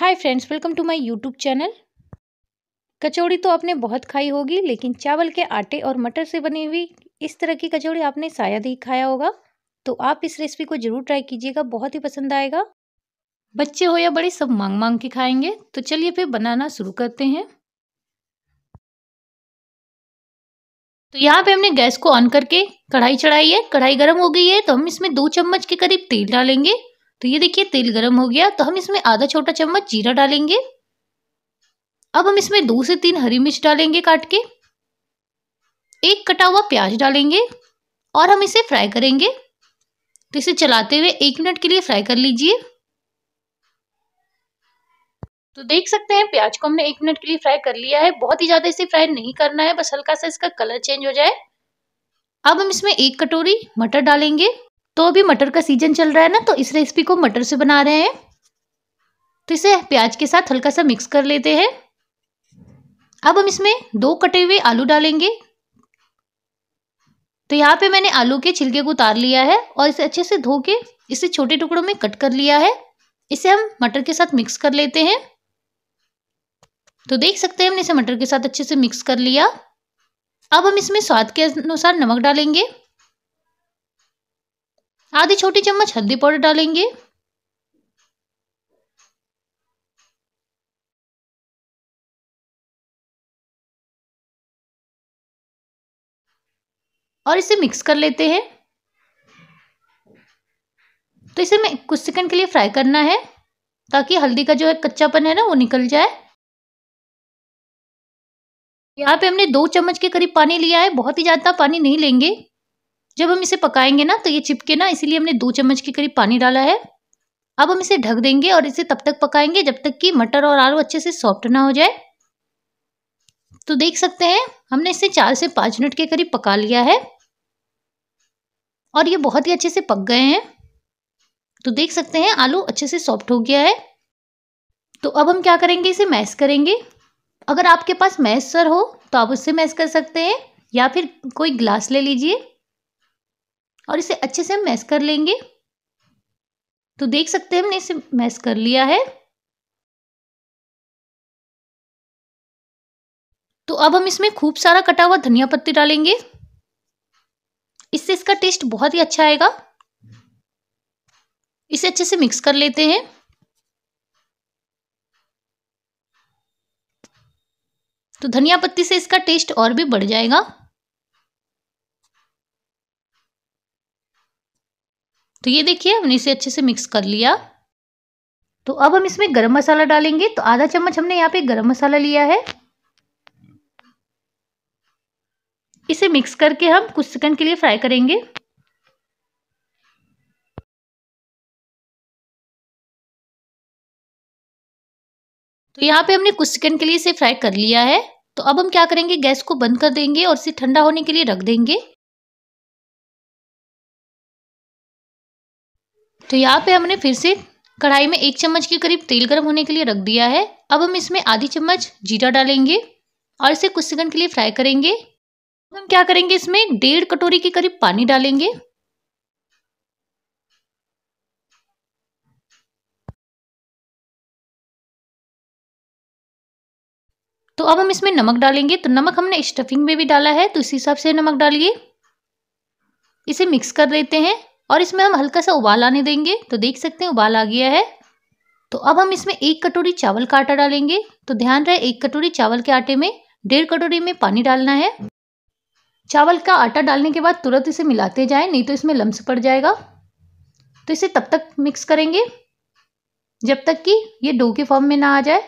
hi friends welcome to my YouTube channel kachori तो आपने बहुत खाई होगी लेकिन चावल के आटे और मटर से बनी हुई इस तरह की कचौड़ी आपने शायद ही खाया होगा तो आप इस रेसिपी को ज़रूर ट्राई कीजिएगा बहुत ही पसंद आएगा बच्चे हो या बड़े सब मांग मांग के खाएंगे तो चलिए फिर बनाना शुरू करते हैं तो यहाँ पे हमने गैस को ऑन करके कढ़ाई चढ़ाई है कढ़ाई गर्म हो गई है तो हम इसमें दो चम्मच के करीब तेल डालेंगे तो ये देखिए तेल गर्म हो गया तो हम इसमें आधा छोटा चम्मच जीरा डालेंगे अब हम इसमें दो से तीन हरी मिर्च डालेंगे काट के एक कटा हुआ प्याज डालेंगे और हम इसे फ्राई करेंगे तो इसे चलाते हुए एक मिनट के लिए फ्राई कर लीजिए तो देख सकते हैं प्याज को हमने एक मिनट के लिए फ्राई कर लिया है बहुत ही ज़्यादा इसे फ्राई नहीं करना है बस हल्का सा इसका कलर चेंज हो जाए अब हम इसमें एक कटोरी मटर डालेंगे तो अभी मटर का सीजन चल रहा है ना तो इस रेसिपी को मटर से बना रहे हैं तो इसे प्याज के साथ हल्का सा मिक्स कर लेते हैं अब हम इसमें दो कटे हुए आलू डालेंगे तो यहाँ पे मैंने आलू के छिलके को उतार लिया है और इसे अच्छे से धो के इसे छोटे टुकड़ों में कट कर लिया है इसे हम मटर के साथ मिक्स कर लेते हैं तो देख सकते हैं हमने इसे मटर के साथ अच्छे से मिक्स कर लिया अब हम इसमें स्वाद के अनुसार नमक डालेंगे आधी छोटी चम्मच हल्दी पाउडर डालेंगे और इसे मिक्स कर लेते हैं तो इसे मैं कुछ सेकंड के लिए फ्राई करना है ताकि हल्दी का जो है कच्चापन है ना वो निकल जाए यहाँ पे हमने दो चम्मच के करीब पानी लिया है बहुत ही ज़्यादा पानी नहीं लेंगे जब हम इसे पकाएंगे ना तो ये चिपके ना इसीलिए हमने दो चम्मच के करीब पानी डाला है अब हम इसे ढक देंगे और इसे तब तक पकाएंगे जब तक कि मटर और आलू अच्छे से सॉफ्ट ना हो जाए तो देख सकते हैं हमने इसे चार से पाँच मिनट के करीब पका लिया है और ये बहुत ही अच्छे से पक गए हैं तो देख सकते हैं आलू अच्छे से सॉफ्ट हो गया है तो अब हम क्या करेंगे इसे मैश करेंगे अगर आपके पास सर हो तो आप उससे मैश कर सकते हैं या फिर कोई ग्लास ले लीजिए और इसे अच्छे से हम मैस कर लेंगे तो देख सकते हैं हमने इसे मैस कर लिया है तो अब हम इसमें खूब सारा कटा हुआ धनिया पत्ती डालेंगे इससे इसका टेस्ट बहुत ही अच्छा आएगा इसे अच्छे से मिक्स कर लेते हैं तो धनिया पत्ती से इसका टेस्ट और भी बढ़ जाएगा तो ये देखिए हमने इसे अच्छे से मिक्स कर लिया तो अब हम इसमें गरम मसाला डालेंगे तो आधा चम्मच हमने यहाँ पे गरम मसाला लिया है इसे मिक्स करके हम कुछ सेकंड के लिए फ्राई करेंगे तो यहाँ पे हमने कुछ सेकंड के लिए इसे फ्राई कर लिया है तो अब हम क्या करेंगे गैस को बंद कर देंगे और इसे ठंडा होने के लिए रख देंगे तो यहाँ पे हमने फिर से कढ़ाई में एक चम्मच के करीब तेल गर्म होने के लिए रख दिया है अब हम इसमें आधी चम्मच जीरा डालेंगे और इसे कुछ सेकंड के लिए फ्राई करेंगे अब हम क्या करेंगे इसमें डेढ़ कटोरी के करीब पानी डालेंगे तो अब हम इसमें नमक डालेंगे तो नमक हमने स्टफिंग में भी डाला है तो इस हिसाब से नमक डालिए इसे मिक्स कर लेते हैं और इसमें हम हल्का सा उबाल आने देंगे तो देख सकते हैं उबाल आ गया है तो अब हम इसमें एक कटोरी चावल का आटा डालेंगे तो ध्यान रहे एक कटोरी चावल के आटे में डेढ़ कटोरी में पानी डालना है चावल का आटा डालने के बाद तुरंत इसे मिलाते जाएं नहीं तो इसमें लम्स पड़ जाएगा तो इसे तब तक मिक्स करेंगे जब तक कि ये डो के फॉर्म में ना आ जाए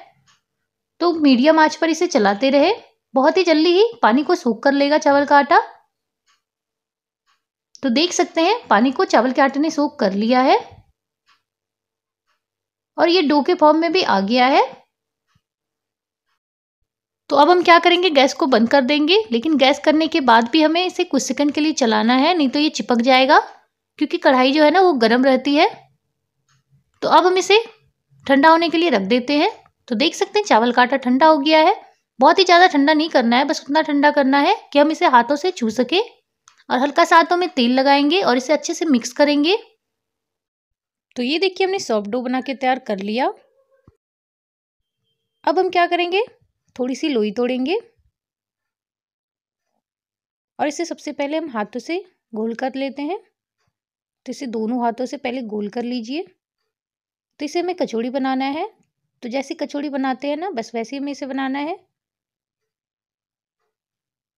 तो मीडियम आंच पर इसे चलाते रहे बहुत ही जल्दी ही पानी को सूख कर लेगा चावल का आटा तो देख सकते हैं पानी को चावल के आटे ने सोख कर लिया है और ये डो के फॉर्म में भी आ गया है तो अब हम क्या करेंगे गैस को बंद कर देंगे लेकिन गैस करने के बाद भी हमें इसे कुछ सेकंड के लिए चलाना है नहीं तो ये चिपक जाएगा क्योंकि कढ़ाई जो है ना वो गर्म रहती है तो अब हम इसे ठंडा होने के लिए रख देते हैं तो देख सकते हैं चावल का आटा ठंडा हो गया है बहुत ही ज़्यादा ठंडा नहीं करना है बस उतना ठंडा करना है कि हम इसे हाथों से छू सकें और हल्का सा हाथों में तेल लगाएंगे और इसे अच्छे से मिक्स करेंगे तो ये देखिए हमने सॉफ्ट डो बना के तैयार कर लिया अब हम क्या करेंगे थोड़ी सी लोई तोड़ेंगे और इसे सबसे पहले हम हाथों से गोल कर लेते हैं तो इसे दोनों हाथों से पहले गोल कर लीजिए तो इसे हमें कचौड़ी बनाना है तो जैसी कचौड़ी बनाते हैं ना बस वैसे ही हमें इसे बनाना है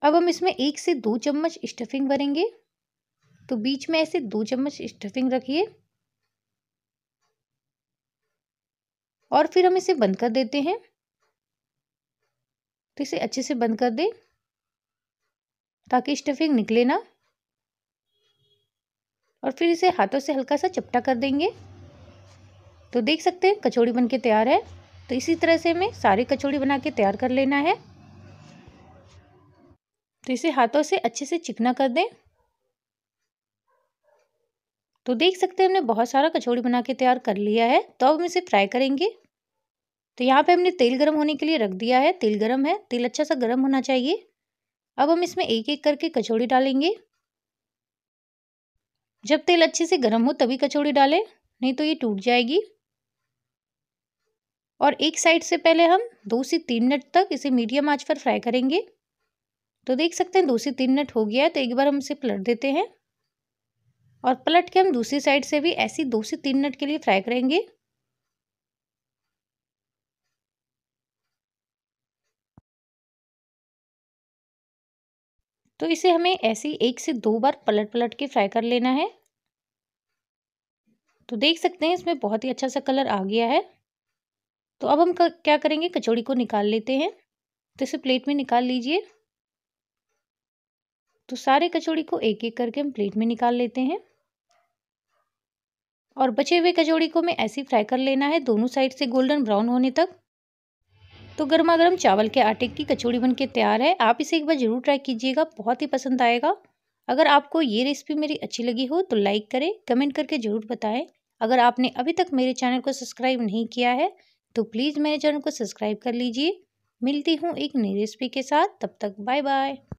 अब हम इसमें एक से दो चम्मच स्टफिंग भरेंगे तो बीच में ऐसे दो चम्मच स्टफिंग रखिए और फिर हम इसे बंद कर देते हैं तो इसे अच्छे से बंद कर दें ताकि स्टफिंग निकले ना और फिर इसे हाथों से हल्का सा चपटा कर देंगे तो देख सकते हैं कचौड़ी बन के तैयार है तो इसी तरह से हमें सारी कचौड़ी बना के तैयार कर लेना है तो इसे हाथों से अच्छे से चिकना कर दें तो देख सकते हैं हमने बहुत सारा कचौड़ी बना के तैयार कर लिया है तो अब हम इसे फ्राई करेंगे तो यहाँ पे हमने तेल गर्म होने के लिए रख दिया है तेल गर्म है तेल अच्छा सा गर्म होना चाहिए अब हम इसमें एक एक करके कचौड़ी डालेंगे जब तेल अच्छे से गर्म हो तभी कचौड़ी डालें नहीं तो ये टूट जाएगी और एक साइड से पहले हम दो से तीन मिनट तक इसे मीडियम आँच पर फ्राई करेंगे तो देख सकते हैं दो से तीन मिनट हो गया है तो एक बार हम इसे पलट देते हैं और पलट के हम दूसरी साइड से भी ऐसी दो से तीन मिनट के लिए फ्राई करेंगे तो इसे हमें ऐसे एक से दो बार पलट पलट के फ्राई कर लेना है तो देख सकते हैं इसमें बहुत ही अच्छा सा कलर आ गया है तो अब हम क्या करेंगे कचौड़ी को निकाल लेते हैं तो इसे प्लेट में निकाल लीजिए तो सारे कचौड़ी को एक एक करके हम प्लेट में निकाल लेते हैं और बचे हुए कचौड़ी को हमें ऐसे फ्राई कर लेना है दोनों साइड से गोल्डन ब्राउन होने तक तो गर्मा गर्म चावल के आटे की कचौड़ी बनके तैयार है आप इसे एक बार ज़रूर ट्राई कीजिएगा बहुत ही पसंद आएगा अगर आपको ये रेसिपी मेरी अच्छी लगी हो तो लाइक करें कमेंट करके ज़रूर बताएं अगर आपने अभी तक मेरे चैनल को सब्सक्राइब नहीं किया है तो प्लीज़ मेरे चैनल को सब्सक्राइब कर लीजिए मिलती हूँ एक नई रेसिपी के साथ तब तक बाय बाय